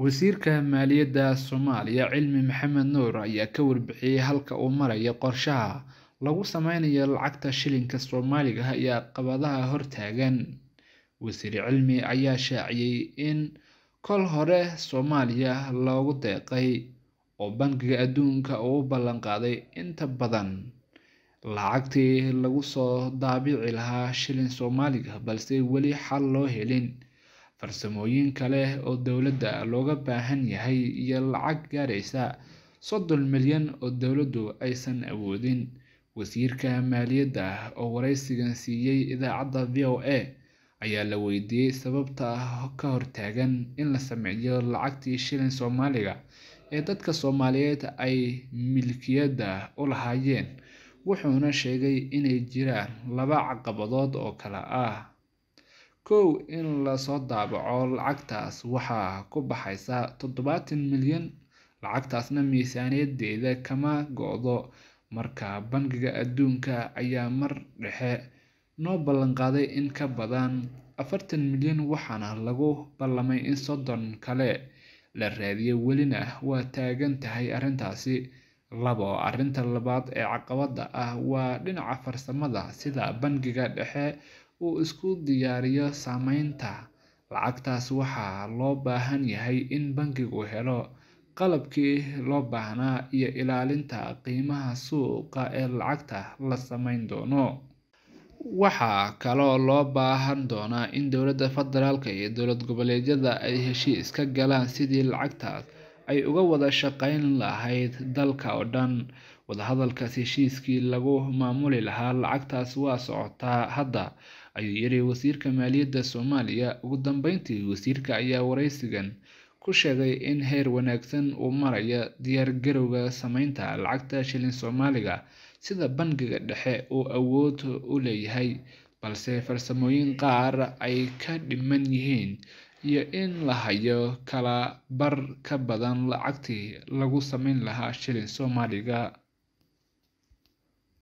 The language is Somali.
Wasiirka Maaliyadda Soomaaliya Cilmi Maxamed Nuur ayaa ka warbixiyey halka uu marayo qorshaha lagu saameynayo lacagta shilinka Soomaaliga ah iyo caqabadaha hortaagan. Wasiir Cilmi ayaa shaaciyey in kol hore Soomaaliya loogu deeqay oo Bangiga Adduunka uu u ballan qaaday in badan lacagtii lagu soo daabici lahaa shilin Soomaaliga balse weli xal loo helin farsamooyin kale oo dowladda looga baahan yahay iyo lacag gaaraysa soddon milyan oo dowladdu aysan awoodin. Wasiirka Maaliyadda oo wareysigan siiyey idaacadda v o a ayaa la weydiiyey sababta ka hortaagan in la sameeyo lacagtii shilin Soomaaliga ee dadka Soomaaliyeed ay milkiyadda u lahaayeen, wuxuuna sheegay inay jiraan laba caqabadood oo kale ah kow in lasoo daabaco lacagtaas waxaa ku baxaysa toddobaatan milyan lacagtaasna miisaaniyadeeda kama go-do marka bangiga adduunka ayaa mar dhexe noo ballanqaaday in ka badan afartan milyan waxaana lagu ballamay in soddon kale la raadiyo welina waa taagan tahay arrintaasi labo arrinta labaad ee caqabadda ah waa dhinaca farsamada sida bangiga dhexe uu isku diyaariyo samaynta lacagtaas, waxaa loo baahan yahay in bangigu helo qalabkii loo baahnaa iyo ilaalinta qiimaha suuqa ee lacagta la samayn doono. Waxaa kaloo loo baahan doonaa in dowladda federaalka iyo dowlad goboleedyada ay heshiis ka galaan sidii lacagtaas ay uga wada shaqayn lahayd dalka oo dhan wadahadalkaas heshiiskii lagu maamuli lahaa lacagtaas waa socotaa hadda ayuu yiri wasiirka maaliyadda soomaaliya ugu dambeyntii wasiirka ayaa waraysigan ku sheegay in heer wanaagsan uu maraya diyaargarowga sameynta lacagta shilin soomaaliga sida bangiga dhexe uu awood u leeyahay balse farsamooyin qaar ay ka dhiman yihiin iyo in la hayo kala bar ka badan lacagtii lagu sameyn lahaa shilin soomaaliga